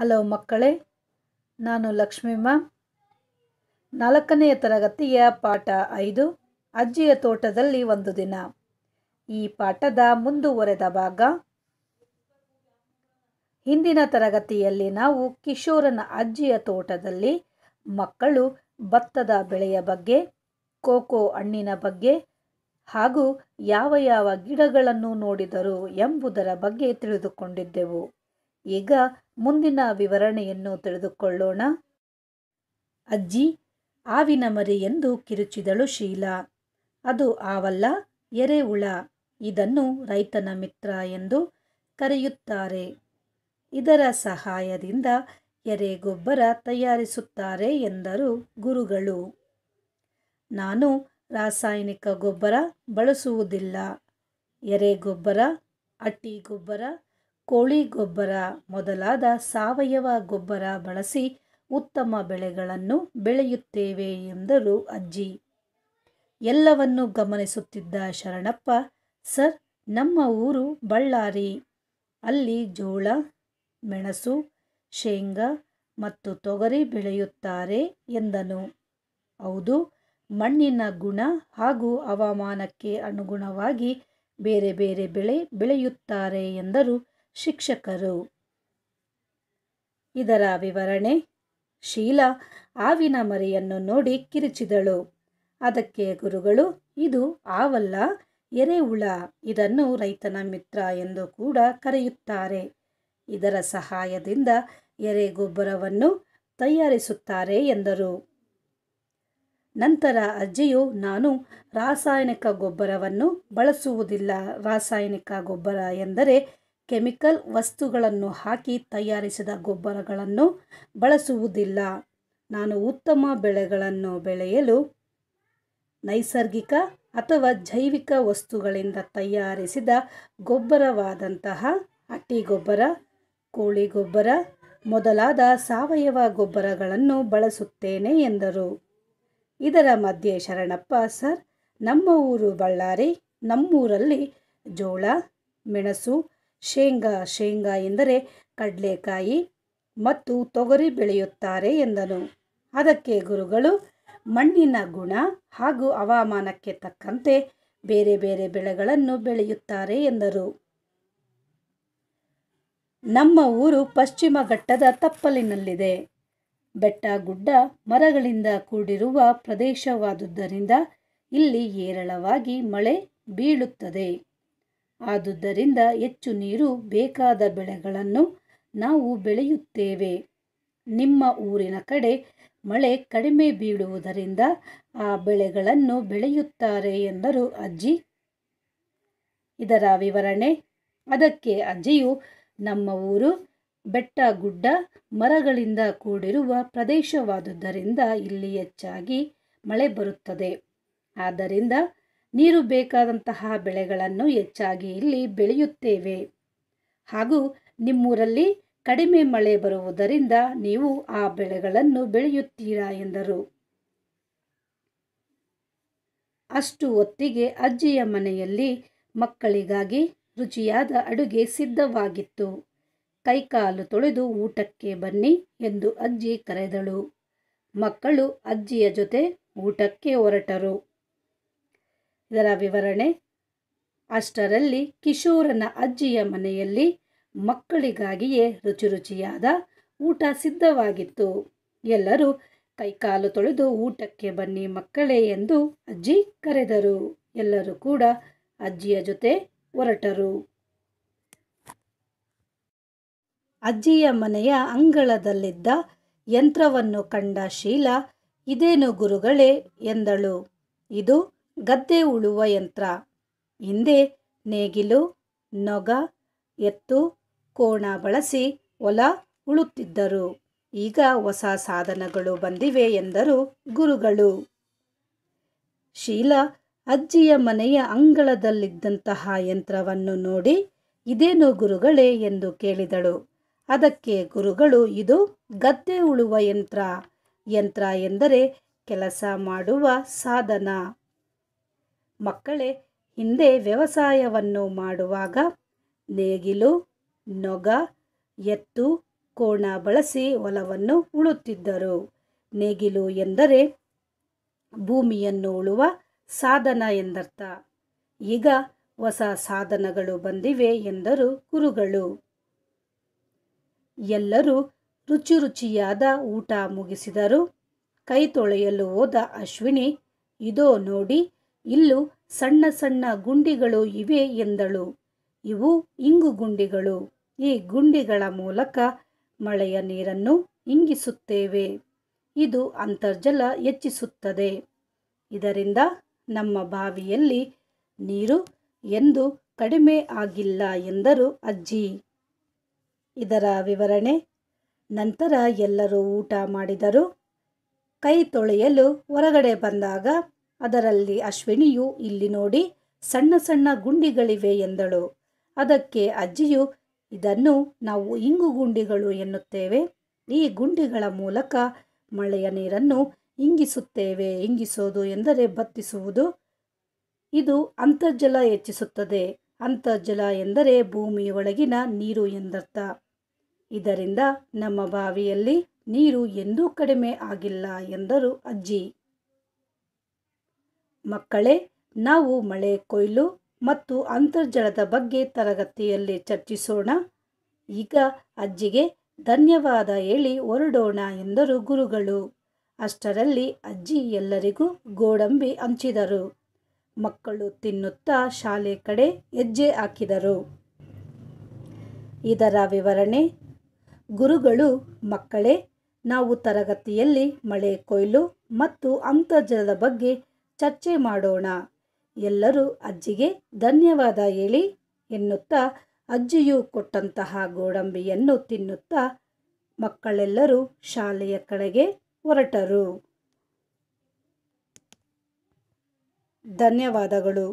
hello ಮಕ್ಕಳೇ ನಾನು ಲಕ್ಷ್ಮೀಮ್ಮ ನಾಲ್ಕನೆಯ ತರಗತಿಯ ಪಾಠ ಐದು ಅಜ್ಜಿಯ ತೋಟದಲ್ಲಿ ಒಂದು ದಿನ ಈ ಪಾಠದ ಮುಂದುವರೆದ ಭಾಗ ಹಿಂದಿನ ತರಗತಿಯಲ್ಲಿ ನಾವು ಕಿಶೋರನ ಅಜ್ಜಿಯ ತೋಟದಲ್ಲಿ ಮಕ್ಕಳು ಭತ್ತದ ಬೆಳೆಯ ಬಗ್ಗೆ ಕೋಕೋ ಹಣ್ಣಿನ ಬಗ್ಗೆ ಹಾಗೂ ಯಾವ ಯಾವ ಗಿಡಗಳನ್ನು ನೋಡಿದರು ಎಂಬುದರ ಬಗ್ಗೆ ತಿಳಿದುಕೊಂಡಿದ್ದೆವು ಈಗ ಮುಂದಿನ ವಿವರಣೆಯನ್ನು ತಿಳಿದುಕೊಳ್ಳೋಣ ಅಜ್ಜಿ ಆವಿನ ಮರಿ ಎಂದು ಕಿರುಚಿದಳು ಶೀಲಾ ಅದು ಆವಲ್ಲ ಎರೆಹುಳ ಇದನ್ನು ರೈತನ ಮಿತ್ರ ಎಂದು ಕರೆಯುತ್ತಾರೆ ಇದರ ಸಹಾಯದಿಂದ ಎರೆಗೊಬ್ಬರ ತಯಾರಿಸುತ್ತಾರೆ ಎಂದರು ಗುರುಗಳು ನಾನು ರಾಸಾಯನಿಕ ಗೊಬ್ಬರ ಬಳಸುವುದಿಲ್ಲ ಎರೆ ಗೊಬ್ಬರ ಅಟ್ಟಿ ಗೊಬ್ಬರ ಕೋಳಿ ಗೊಬ್ಬರ ಮೊದಲಾದ ಸಾವಯವ ಗೊಬ್ಬರ ಬಳಸಿ ಉತ್ತಮ ಬೆಳೆಗಳನ್ನು ಬೆಳೆಯುತ್ತೇವೆ ಎಂದರು ಅಜ್ಜಿ ಎಲ್ಲವನ್ನು ಗಮನಿಸುತ್ತಿದ್ದ ಶರಣಪ್ಪ ಸರ್ ನಮ್ಮ ಊರು ಬಳ್ಳಾರಿ ಅಲ್ಲಿ ಜೋಳ ಮೆಣಸು ಶೇಂಗಾ ಮತ್ತು ತೊಗರಿ ಬೆಳೆಯುತ್ತಾರೆ ಎಂದನು ಹೌದು ಮಣ್ಣಿನ ಗುಣ ಹಾಗೂ ಹವಾಮಾನಕ್ಕೆ ಅನುಗುಣವಾಗಿ ಬೇರೆ ಬೇರೆ ಬೆಳೆ ಬೆಳೆಯುತ್ತಾರೆ ಎಂದರು ಶಿಕ್ಷಕರು ಇದರ ವಿವರಣೆ ಶೀಲಾ ಆವಿನ ಮರಿಯನ್ನು ನೋಡಿ ಕಿರಿಚಿದಳು ಅದಕ್ಕೆ ಗುರುಗಳು ಇದು ಆವಲ್ಲ ಎರೆಹುಳ ಇದನ್ನು ರೈತನ ಮಿತ್ರ ಎಂದು ಕೂಡ ಕರೆಯುತ್ತಾರೆ ಇದರ ಸಹಾಯದಿಂದ ಎರೆ ಗೊಬ್ಬರವನ್ನು ತಯಾರಿಸುತ್ತಾರೆ ಎಂದರು ನಂತರ ಅಜ್ಜಿಯು ನಾನು ರಾಸಾಯನಿಕ ಗೊಬ್ಬರವನ್ನು ಬಳಸುವುದಿಲ್ಲ ರಾಸಾಯನಿಕ ಗೊಬ್ಬರ ಎಂದರೆ ಕೆಮಿಕಲ್ ವಸ್ತುಗಳನ್ನು ಹಾಕಿ ತಯಾರಿಸಿದ ಗೊಬ್ಬರಗಳನ್ನು ಬಳಸುವುದಿಲ್ಲ ನಾನು ಉತ್ತಮ ಬೆಳೆಗಳನ್ನು ಬೆಳೆಯಲು ನೈಸರ್ಗಿಕ ಅಥವಾ ಜೈವಿಕ ವಸ್ತುಗಳಿಂದ ತಯಾರಿಸಿದ ಗೊಬ್ಬರವಾದಂತಹ ಅಟ್ಟಿ ಗೊಬ್ಬರ ಕೋಳಿ ಗೊಬ್ಬರ ಮೊದಲಾದ ಸಾವಯವ ಗೊಬ್ಬರಗಳನ್ನು ಬಳಸುತ್ತೇನೆ ಎಂದರು ಇದರ ಮಧ್ಯೆ ಶರಣಪ್ಪ ಸರ್ ನಮ್ಮ ಊರು ಬಳ್ಳಾರಿ ನಮ್ಮೂರಲ್ಲಿ ಜೋಳ ಮೆಣಸು ಶೇಂಗಾ ಶೇಂಗಾ ಎಂದರೆ ಕಡಲೆಕಾಯಿ ಮತ್ತು ತೊಗರಿ ಬೆಳೆಯುತ್ತಾರೆ ಎಂದನು ಅದಕ್ಕೆ ಗುರುಗಳು ಮಣ್ಣಿನ ಗುಣ ಹಾಗೂ ಹವಾಮಾನಕ್ಕೆ ತಕ್ಕಂತೆ ಬೇರೆ ಬೇರೆ ಬೆಳೆಗಳನ್ನು ಬೆಳೆಯುತ್ತಾರೆ ಎಂದರು ನಮ್ಮ ಊರು ಪಶ್ಚಿಮ ಘಟ್ಟದ ತಪ್ಪಲಿನಲ್ಲಿದೆ ಬೆಟ್ಟ ಗುಡ್ಡ ಮರಗಳಿಂದ ಕೂಡಿರುವ ಪ್ರದೇಶವಾದುದರಿಂದ ಇಲ್ಲಿ ಏರಳವಾಗಿ ಮಳೆ ಬೀಳುತ್ತದೆ ಆದುದರಿಂದ ಹೆಚ್ಚು ನೀರು ಬೇಕಾದ ಬೆಳೆಗಳನ್ನು ನಾವು ಬೆಳೆಯುತ್ತೇವೆ ನಿಮ್ಮ ಊರಿನ ಕಡೆ ಮಳೆ ಕಡಿಮೆ ಬೀಳುವುದರಿಂದ ಆ ಬೆಳೆಗಳನ್ನು ಬೆಳೆಯುತ್ತಾರೆ ಎಂದರು ಅಜ್ಜಿ ಇದರ ವಿವರಣೆ ಅದಕ್ಕೆ ಅಜ್ಜಿಯು ನಮ್ಮ ಊರು ಬೆಟ್ಟ ಗುಡ್ಡ ಮರಗಳಿಂದ ಕೂಡಿರುವ ಪ್ರದೇಶವಾದುದರಿಂದ ಇಲ್ಲಿ ಹೆಚ್ಚಾಗಿ ಮಳೆ ಬರುತ್ತದೆ ಆದ್ದರಿಂದ ನೀರು ಬೇಕಾದಂತಹ ಬೆಳೆಗಳನ್ನು ಹೆಚ್ಚಾಗಿ ಇಲ್ಲಿ ಬೆಳೆಯುತ್ತೇವೆ ಹಾಗೂ ನಿಮ್ಮೂರಲ್ಲಿ ಕಡಿಮೆ ಮಳೆ ಬರುವುದರಿಂದ ನೀವು ಆ ಬೆಳೆಗಳನ್ನು ಬೆಳೆಯುತ್ತೀರಾ ಎಂದರು ಅಷ್ಟು ಹೊತ್ತಿಗೆ ಅಜ್ಜಿಯ ಮನೆಯಲ್ಲಿ ಮಕ್ಕಳಿಗಾಗಿ ರುಚಿಯಾದ ಅಡುಗೆ ಸಿದ್ಧವಾಗಿತ್ತು ಕೈಕಾಲು ತೊಳೆದು ಊಟಕ್ಕೆ ಬನ್ನಿ ಎಂದು ಅಜ್ಜಿ ಕರೆದಳು ಮಕ್ಕಳು ಅಜ್ಜಿಯ ಜೊತೆ ಊಟಕ್ಕೆ ಹೊರಟರು ಇದರ ವಿವರಣೆ ಅಷ್ಟರಲ್ಲಿ ಕಿಶೋರನ ಅಜ್ಜಿಯ ಮನೆಯಲ್ಲಿ ಮಕ್ಕಳಿಗಾಗಿಯೇ ರುಚಿ ರುಚಿಯಾದ ಊಟ ಸಿದ್ಧವಾಗಿತ್ತು ಎಲ್ಲರೂ ಕೈಕಾಲು ತೊಳೆದು ಊಟಕ್ಕೆ ಬನ್ನಿ ಮಕ್ಕಳೇ ಎಂದು ಅಜ್ಜಿ ಕರೆದರು ಎಲ್ಲರೂ ಕೂಡ ಅಜ್ಜಿಯ ಜೊತೆ ಹೊರಟರು ಅಜ್ಜಿಯ ಮನೆಯ ಅಂಗಳದಲ್ಲಿದ್ದ ಯಂತ್ರವನ್ನು ಕಂಡ ಶೀಲ ಇದೇನು ಗುರುಗಳೇ ಎಂದಳು ಇದು ಗದ್ದೆ ಉಳುವ ಯಂತ್ರ ಹಿಂದೆ ನೇಗಿಲು ನೊಗ ಎತ್ತು ಕೋಣ ಬಳಸಿ ಹೊಲ ಉಳುತ್ತಿದ್ದರು ಈಗ ಹೊಸ ಸಾಧನಗಳು ಬಂದಿವೆ ಎಂದರು ಗುರುಗಳು ಶೀಲ ಅಜ್ಜಿಯ ಮನೆಯ ಅಂಗಳದಲ್ಲಿದ್ದಂತಹ ಯಂತ್ರವನ್ನು ನೋಡಿ ಇದೇನು ಗುರುಗಳೇ ಎಂದು ಕೇಳಿದಳು ಅದಕ್ಕೆ ಗುರುಗಳು ಇದು ಗದ್ದೆ ಉಳುವ ಯಂತ್ರ ಯಂತ್ರ ಎಂದರೆ ಕೆಲಸ ಮಾಡುವ ಸಾಧನ ಮಕ್ಕಳೇ ಹಿಂದೆ ವ್ಯವಸಾಯವನ್ನು ಮಾಡುವಾಗ ನೇಗಿಲು ನೊಗ ಎತ್ತು ಕೋಣ ಬಳಸಿ ಹೊಲವನ್ನು ಉಳುತ್ತಿದ್ದರು ನೇಗಿಲು ಎಂದರೆ ಭೂಮಿಯನ್ನು ಉಳುವ ಸಾಧನ ಎಂದರ್ಥ ಈಗ ಹೊಸ ಸಾಧನಗಳು ಬಂದಿವೆ ಎಂದರು ಕುರುಗಳು ಎಲ್ಲರೂ ರುಚಿ ರುಚಿಯಾದ ಊಟ ಮುಗಿಸಿದರು ಕೈ ತೊಳೆಯಲು ಹೋದ ಅಶ್ವಿನಿ ಇದೋ ನೋಡಿ ಇಲ್ಲೂ ಸಣ್ಣ ಸಣ್ಣ ಗುಂಡಿಗಳು ಇವೆ ಎಂದಳು ಇವು ಇಂಗು ಗುಂಡಿಗಳು ಈ ಗುಂಡಿಗಳ ಮೂಲಕ ಮಳೆಯ ನೀರನ್ನು ಇಂಗಿಸುತ್ತೇವೆ ಇದು ಅಂತರ್ಜಲ ಹೆಚ್ಚಿಸುತ್ತದೆ ಇದರಿಂದ ನಮ್ಮ ಬಾವಿಯಲ್ಲಿ ನೀರು ಎಂದು ಕಡಿಮೆ ಆಗಿಲ್ಲ ಎಂದರು ಅಜ್ಜಿ ಇದರ ವಿವರಣೆ ನಂತರ ಎಲ್ಲರೂ ಊಟ ಮಾಡಿದರು ಕೈ ತೊಳೆಯಲು ಹೊರಗಡೆ ಬಂದಾಗ ಅದರಲ್ಲಿ ಅಶ್ವಿನಿಯು ಇಲ್ಲಿ ನೋಡಿ ಸಣ್ಣ ಸಣ್ಣ ಗುಂಡಿಗಳಿವೆ ಎಂದಳು ಅದಕ್ಕೆ ಅಜ್ಜಿಯು ಇದನ್ನು ನಾವು ಇಂಗು ಗುಂಡಿಗಳು ಎನ್ನುತ್ತೇವೆ ಈ ಗುಂಡಿಗಳ ಮೂಲಕ ಮಳೆಯ ನೀರನ್ನು ಇಂಗಿಸುತ್ತೇವೆ ಇಂಗಿಸೋದು ಎಂದರೆ ಬತ್ತಿಸುವುದು ಇದು ಅಂತರ್ಜಲ ಹೆಚ್ಚಿಸುತ್ತದೆ ಅಂತರ್ಜಲ ಎಂದರೆ ಭೂಮಿಯೊಳಗಿನ ನೀರು ಎಂದರ್ಥ ಇದರಿಂದ ನಮ್ಮ ಬಾವಿಯಲ್ಲಿ ನೀರು ಎಂದೂ ಕಡಿಮೆ ಆಗಿಲ್ಲ ಎಂದರು ಅಜ್ಜಿ ಮಕ್ಕಳೇ ನಾವು ಮಳೆ ಕೊಯ್ಲು ಮತ್ತು ಅಂತರ್ಜಲದ ಬಗ್ಗೆ ತರಗತಿಯಲ್ಲಿ ಚರ್ಚಿಸೋಣ ಈಗ ಅಜ್ಜಿಗೆ ಧನ್ಯವಾದ ಹೇಳಿ ಹೊರಡೋಣ ಎಂದರು ಗುರುಗಳು ಅಷ್ಟರಲ್ಲಿ ಅಜ್ಜಿ ಎಲ್ಲರಿಗೂ ಗೋಡಂಬಿ ಹಂಚಿದರು ಮಕ್ಕಳು ತಿನ್ನುತ್ತಾ ಶಾಲೆ ಕಡೆ ಹೆಜ್ಜೆ ಹಾಕಿದರು ಇದರ ವಿವರಣೆ ಗುರುಗಳು ಮಕ್ಕಳೇ ನಾವು ತರಗತಿಯಲ್ಲಿ ಮಳೆ ಕೊಯ್ಲು ಮತ್ತು ಅಂತರ್ಜಲದ ಬಗ್ಗೆ ಚರ್ಚೆ ಮಾಡೋಣ ಎಲ್ಲರೂ ಅಜ್ಜಿಗೆ ಧನ್ಯವಾದ ಹೇಳಿ ಎನ್ನುತ್ತಾ ಅಜ್ಜಿಯು ಕೊಟ್ಟಂತಹ ಗೋಡಂಬಿಯನ್ನು ತಿನ್ನುತ್ತಾ ಮಕ್ಕಳೆಲ್ಲರೂ ಶಾಲೆಯ ಕಡೆಗೆ ಹೊರಟರು ಧನ್ಯವಾದಗಳು